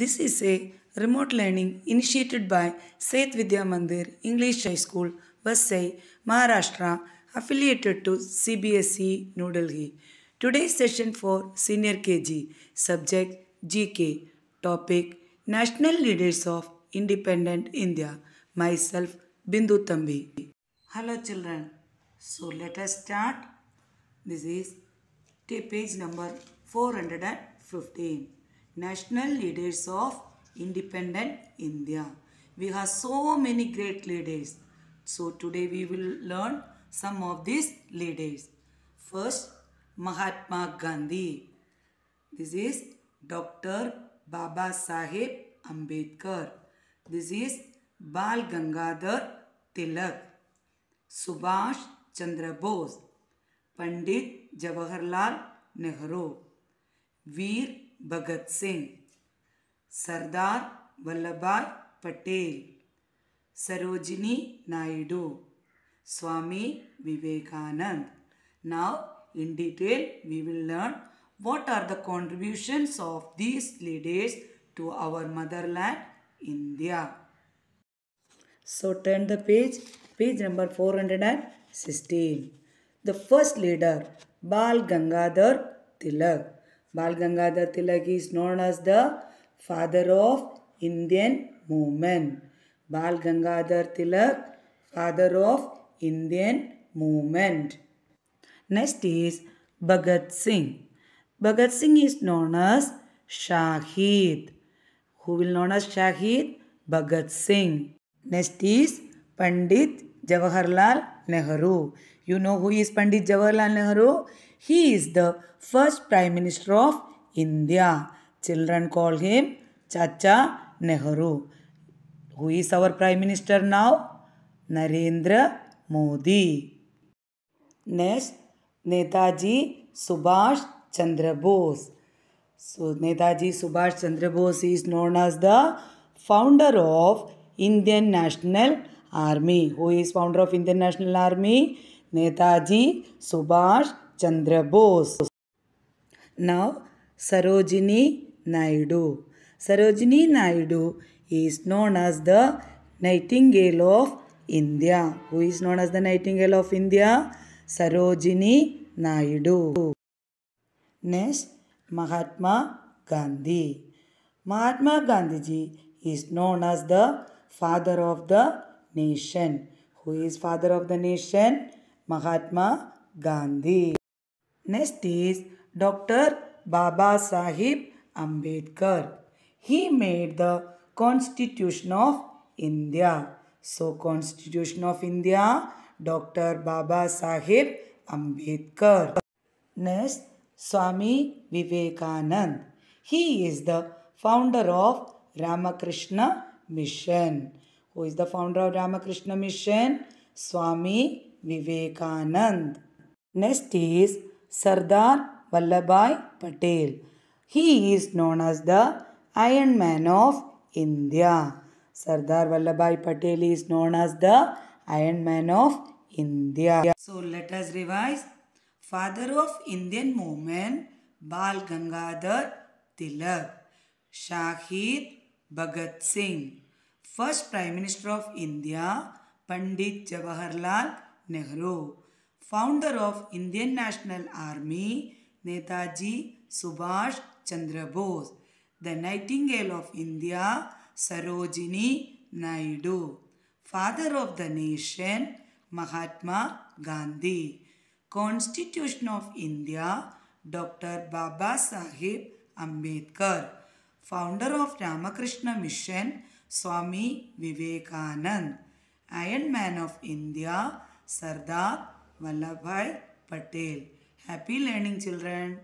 This is a remote learning initiated by Seth Vidya Mandir English High School, Vasai, Maharashtra, affiliated to CBSE New Delhi. Today's session for Senior KG, subject GK, topic National Leaders of Independent India, myself Bindu Tambi. Hello children, so let us start. This is page number 415 national leaders of independent India. We have so many great leaders. So today we will learn some of these leaders. First, Mahatma Gandhi. This is Dr. Baba Sahib Ambedkar. This is Bal Gangadhar Tilak. Subhash Chandra Bose. Pandit Jawaharlal Nehru. Veer Bhagat Singh, Sardar Vallabhai Patel, Sarojini Naidu, Swami Vivekanand. Now in detail we will learn what are the contributions of these leaders to our motherland India. So turn the page, page number 416. The first leader Bal Gangadhar Tilak. Bhagat Gangadhar is known as the father of Indian movement. Bhagat Gangadhar father of Indian movement. Next is Bhagat Singh. Bhagat Singh is known as Shahid. Who will known as Shahid? Bhagat Singh. Next is Pandit Jawaharlal Nehru. You know who is Pandit Jawaharlal Nehru? He is the first Prime Minister of India. Children call him Chacha Nehru. Who is our Prime Minister now? Narendra Modi. Next, Netaji Subhash Chandra Bose. So, Netaji Subhash Chandra Bose is known as the founder of Indian National Army. Who is founder of Indian National Army? Netaji Subhash Chandra Bose. Now, Sarojini Naidu. Sarojini Naidu is known as the Nightingale of India. Who is known as the Nightingale of India? Sarojini Naidu. Next, Mahatma Gandhi. Mahatma Gandhiji is known as the father of the nation. Who is father of the nation? Mahatma Gandhi. Next is Dr. Baba Sahib Ambedkar. He made the Constitution of India. So Constitution of India, Dr. Baba Sahib Ambedkar. Next, Swami Vivekanand. He is the founder of Ramakrishna Mission. Who is the founder of Ramakrishna Mission? Swami Vivekanand. Next is Sardar Vallabhai Patel. He is known as the Iron Man of India. Sardar Vallabhai Patel is known as the Iron Man of India. So let us revise. Father of Indian movement Bal Gangadhar Tilak. Shahid Bhagat Singh. First Prime Minister of India Pandit Jawaharlal Nehru founder of Indian National Army, Netaji Subhash Chandra Bose, the Nightingale of India, Sarojini Naidu, father of the nation, Mahatma Gandhi, Constitution of India, Dr. Baba Sahib Ambedkar, founder of Ramakrishna Mission, Swami Vivekanand, Iron Man of India, Sardar Vallabhbhai Patel. Happy learning children.